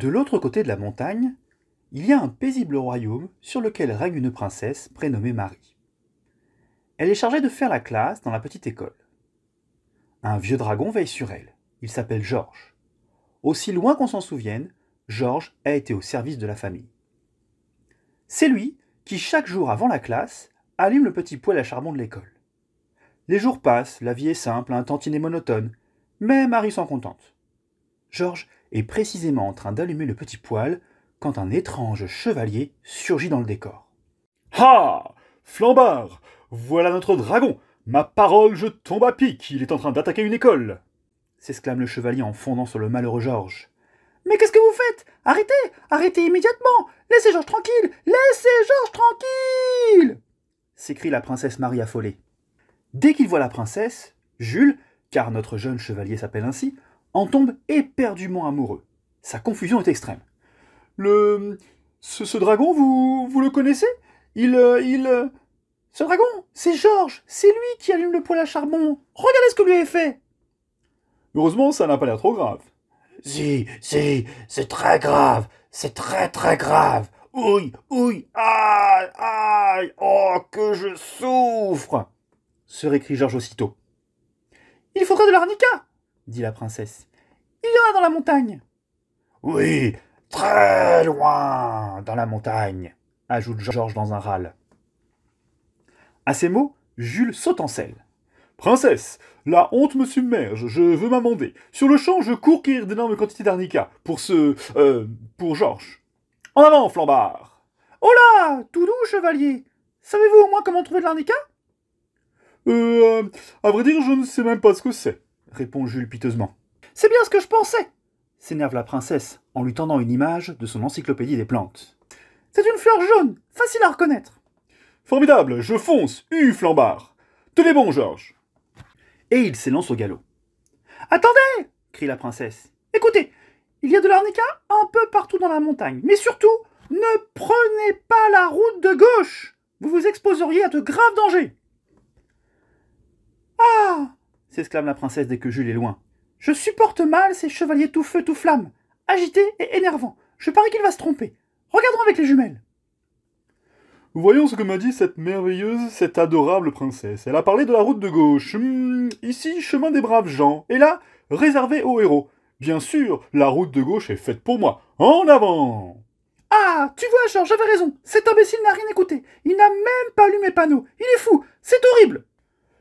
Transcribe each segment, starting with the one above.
De l'autre côté de la montagne, il y a un paisible royaume sur lequel règne une princesse prénommée Marie. Elle est chargée de faire la classe dans la petite école. Un vieux dragon veille sur elle. Il s'appelle Georges. Aussi loin qu'on s'en souvienne, Georges a été au service de la famille. C'est lui qui, chaque jour avant la classe, allume le petit poêle à charbon de l'école. Les jours passent, la vie est simple, un tantinet monotone, mais Marie s'en contente. Georges est précisément en train d'allumer le petit poêle quand un étrange chevalier surgit dans le décor. Ah Flambard Voilà notre dragon Ma parole, je tombe à pic Il est en train d'attaquer une école s'exclame le chevalier en fondant sur le malheureux Georges. Mais qu'est-ce que vous faites Arrêtez Arrêtez immédiatement Laissez Georges tranquille Laissez Georges tranquille s'écrie la princesse Marie affolée. Dès qu'il voit la princesse, Jules, car notre jeune chevalier s'appelle ainsi, en tombe éperdument amoureux. Sa confusion est extrême. Le. Ce, dragon, vous, vous le connaissez Il. Euh, il. Euh, ce dragon, c'est Georges, c'est lui qui allume le poêle à charbon. Regardez ce que lui est fait. Heureusement, ça n'a pas l'air trop grave. Si, si, c'est très grave, c'est très très grave. Ouille, ouille, aïe, aïe, oh que je souffre se récrit Georges aussitôt. Il faudrait de l'arnica dit la princesse. Il y en a dans la montagne. Oui, très loin dans la montagne, ajoute Georges dans un râle. À ces mots, Jules saute en selle. Princesse, la honte me submerge, je veux m'amender. Sur le champ, je cours cueillir d'énormes quantités d'arnica pour ce. Euh, pour Georges. En avant, flambard Oh là Tout doux, chevalier Savez-vous au moins comment trouver de l'arnica Euh. À vrai dire, je ne sais même pas ce que c'est, répond Jules piteusement. C'est bien ce que je pensais s'énerve la princesse en lui tendant une image de son encyclopédie des plantes. C'est une fleur jaune, facile à reconnaître. Formidable, je fonce, hu flambard. Tenez bon, Georges. Et il s'élance au galop. Attendez crie la princesse. Écoutez, il y a de l'arnica un peu partout dans la montagne, mais surtout, ne prenez pas la route de gauche. Vous vous exposeriez à de graves dangers. Ah s'exclame la princesse dès que Jules est loin. Je supporte mal ces chevaliers tout feu, tout flamme, agités et énervants. Je parie qu'il va se tromper. Regardons avec les jumelles. Voyons ce que m'a dit cette merveilleuse, cette adorable princesse. Elle a parlé de la route de gauche. Hmm, ici, chemin des braves gens. Et là, réservé aux héros. Bien sûr, la route de gauche est faite pour moi. En avant Ah, tu vois, Georges, j'avais raison. Cet imbécile n'a rien écouté. Il n'a même pas lu mes panneaux. Il est fou. C'est horrible.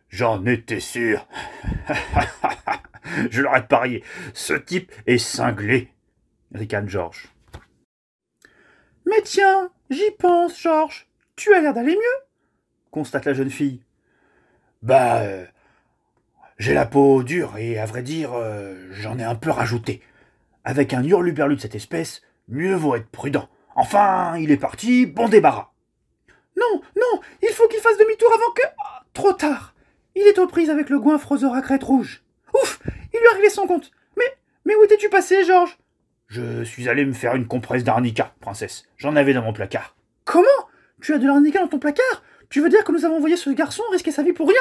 J'en étais sûr. Je l'aurais parié. Ce type est cinglé. Ricane George. Mais tiens, j'y pense, George. Tu as l'air d'aller mieux, constate la jeune fille. Bah, euh, j'ai la peau dure et à vrai dire, euh, j'en ai un peu rajouté. Avec un hurluberlu de cette espèce, mieux vaut être prudent. Enfin, il est parti, bon débarras. Non, non, il faut qu'il fasse demi-tour avant que. Ah, trop tard il est aux prises avec le goinfre à crête rouge. Ouf Il lui arrivait sans compte Mais, mais où étais-tu passé, Georges Je suis allé me faire une compresse d'arnica, princesse. J'en avais dans mon placard. Comment Tu as de l'arnica dans ton placard Tu veux dire que nous avons envoyé ce garçon risquer sa vie pour rien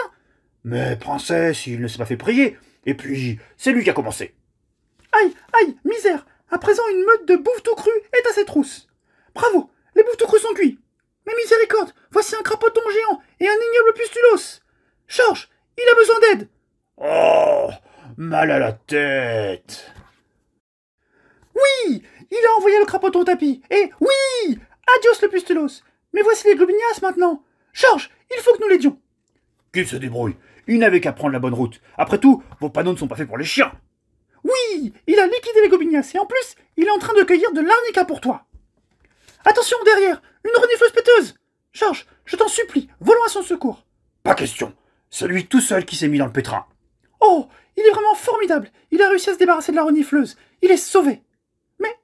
Mais, princesse, il ne s'est pas fait prier. Et puis, c'est lui qui a commencé. Aïe, aïe, misère À présent, une meute de bouffe tout cru est à ses trousses. Bravo Les bouffes tout crues sont cuits Mais miséricorde Voici un crapoton géant et un ignoble pustulos Mal à la tête Oui Il a envoyé le crapaud au tapis Et oui Adios le pustulos Mais voici les globignas maintenant Georges, il faut que nous l'aidions Qu'il se débrouille Il n'avait qu'à prendre la bonne route. Après tout, vos panneaux ne sont pas faits pour les chiens Oui Il a liquidé les globignas et en plus, il est en train de cueillir de l'arnica pour toi Attention derrière Une renifleuse péteuse Georges, je t'en supplie, volons à son secours Pas question C'est lui tout seul qui s'est mis dans le pétrin Oh il est vraiment formidable. Il a réussi à se débarrasser de la renifleuse. Il est sauvé. Mais,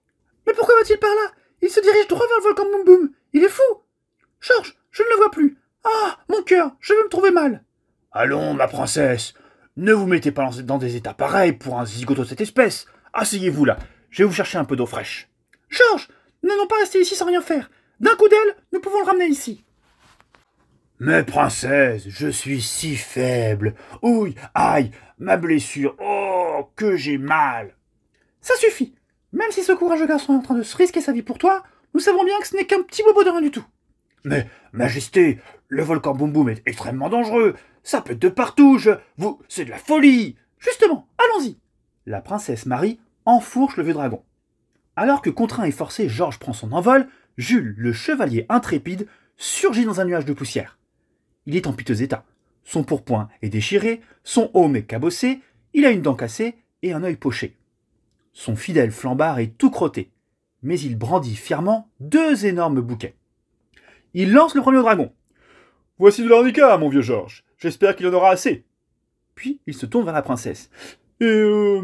mais pourquoi va-t-il par là Il se dirige droit vers le volcan Boum Boum. Il est fou. Georges, je ne le vois plus. Ah, mon cœur, je vais me trouver mal. Allons, ma princesse. Ne vous mettez pas dans des états pareils pour un zigoto de cette espèce. Asseyez-vous là. Je vais vous chercher un peu d'eau fraîche. Georges, n'allons pas rester ici sans rien faire. D'un coup d'aile, nous pouvons le ramener ici. Mais princesse, je suis si faible. Ouille, aïe, ma blessure. Oh, que j'ai mal. Ça suffit. Même si ce courageux garçon est en train de se risquer sa vie pour toi, nous savons bien que ce n'est qu'un petit bobo de rien du tout. Mais, Majesté, le volcan Boum Boum est extrêmement dangereux. Ça être de partout. Je... Vous, c'est de la folie. Justement, allons-y. La princesse Marie enfourche le vieux dragon. Alors que contraint et forcé, Georges prend son envol, Jules, le chevalier intrépide, surgit dans un nuage de poussière il est en piteux état. Son pourpoint est déchiré, son aume est cabossé, il a une dent cassée et un œil poché. Son fidèle flambard est tout crotté, mais il brandit fièrement deux énormes bouquets. Il lance le premier dragon. Voici de l'handicap, mon vieux Georges. J'espère qu'il en aura assez. Puis il se tourne vers la princesse. Et euh,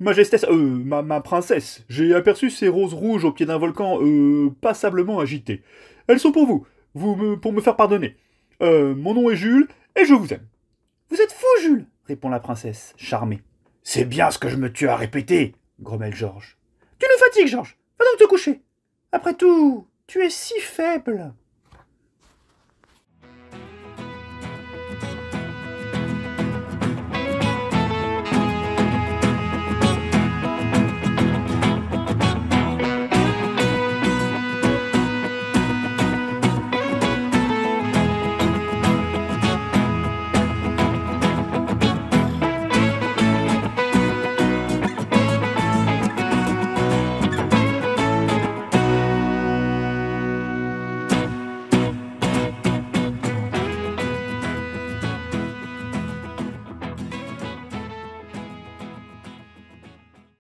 Majestesse, euh, ma, princesse, j'ai aperçu ces roses rouges au pied d'un volcan euh, passablement agité. Elles sont pour vous, vous pour me faire pardonner. Euh, mon nom est Jules, et je vous aime. Vous êtes fou, Jules répond la princesse, charmée. C'est bien ce que je me tue à répéter, grommelle Georges. Tu nous fatigues, Georges. Va donc te coucher. Après tout, tu es si faible.